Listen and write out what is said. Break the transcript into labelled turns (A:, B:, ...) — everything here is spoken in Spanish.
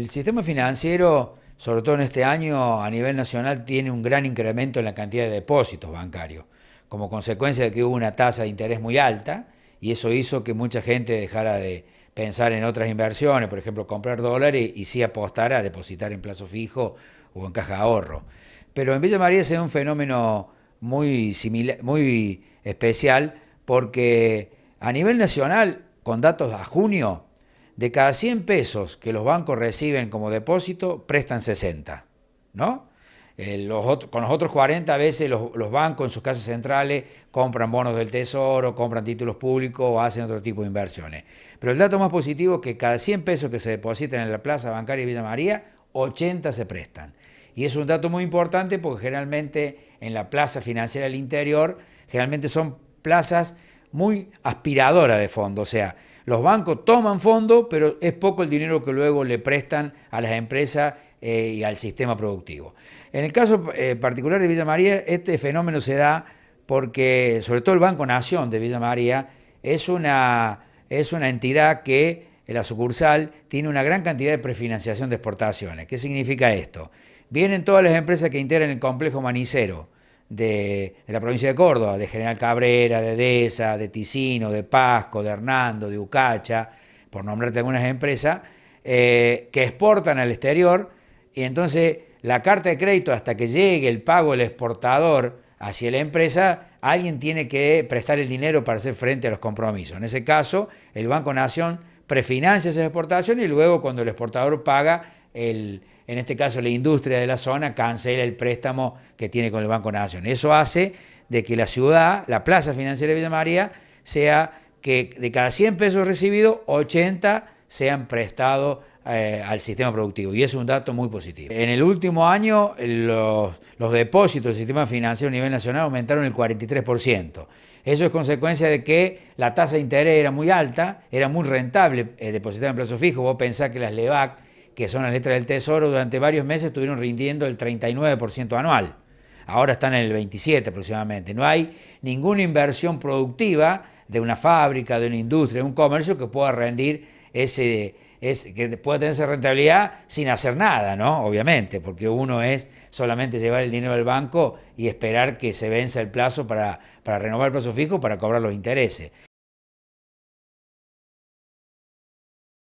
A: el sistema financiero, sobre todo en este año, a nivel nacional, tiene un gran incremento en la cantidad de depósitos bancarios, como consecuencia de que hubo una tasa de interés muy alta y eso hizo que mucha gente dejara de pensar en otras inversiones, por ejemplo, comprar dólares y sí apostar a depositar en plazo fijo o en caja de ahorro. Pero en Villa María se un fenómeno muy, similar, muy especial porque a nivel nacional, con datos a junio, de cada 100 pesos que los bancos reciben como depósito, prestan 60, ¿no? Eh, con los otros 40 a veces los, los, bancos en sus casas centrales compran bonos del tesoro, compran títulos públicos o hacen otro tipo de inversiones. Pero el dato más positivo es que cada 100 pesos que se depositan en la plaza bancaria de Villa María, 80 se prestan. Y es un dato muy importante porque generalmente en la plaza financiera del interior, generalmente son plazas muy aspiradora de fondo. O sea, los bancos toman fondo, pero es poco el dinero que luego le prestan a las empresas eh, y al sistema productivo. En el caso eh, particular de Villa María, este fenómeno se da porque, sobre todo el Banco Nación de Villa María, es una, es una entidad que eh, la sucursal tiene una gran cantidad de prefinanciación de exportaciones. ¿Qué significa esto? Vienen todas las empresas que integran el complejo manicero de, la provincia de Córdoba, de General Cabrera, de Deza, de Ticino, de Pasco, de Hernando, de Ucacha, por nombrarte algunas empresas, eh, que exportan al exterior y entonces la carta de crédito hasta que llegue el pago del exportador hacia la empresa, alguien tiene que prestar el dinero para hacer frente a los compromisos. En ese caso, el Banco Nación prefinancia esa exportación y luego cuando el exportador paga, el, en este caso la industria de la zona, cancela el préstamo que tiene con el Banco Nacional. Eso hace de que la ciudad, la plaza financiera de Villa María, sea que de cada 100 pesos recibidos, 80 sean prestados eh, al sistema productivo. Y es un dato muy positivo. En el último año, los, depósitos del sistema financiero a nivel nacional aumentaron el 43%. Eso es consecuencia de que la tasa de interés era muy alta, era muy rentable eh, depositar en plazo fijo. Vos pensás que las LEVAC que son las letras del Tesoro, durante varios meses estuvieron rindiendo el 39% anual. Ahora están en el 27% aproximadamente. No hay ninguna inversión productiva de una fábrica, de una industria, de un comercio que pueda rendir ese, que pueda tener esa rentabilidad sin hacer nada, ¿no? Obviamente, porque uno es solamente llevar el dinero al banco y esperar que se venza el plazo para, para renovar el plazo fijo para cobrar los intereses.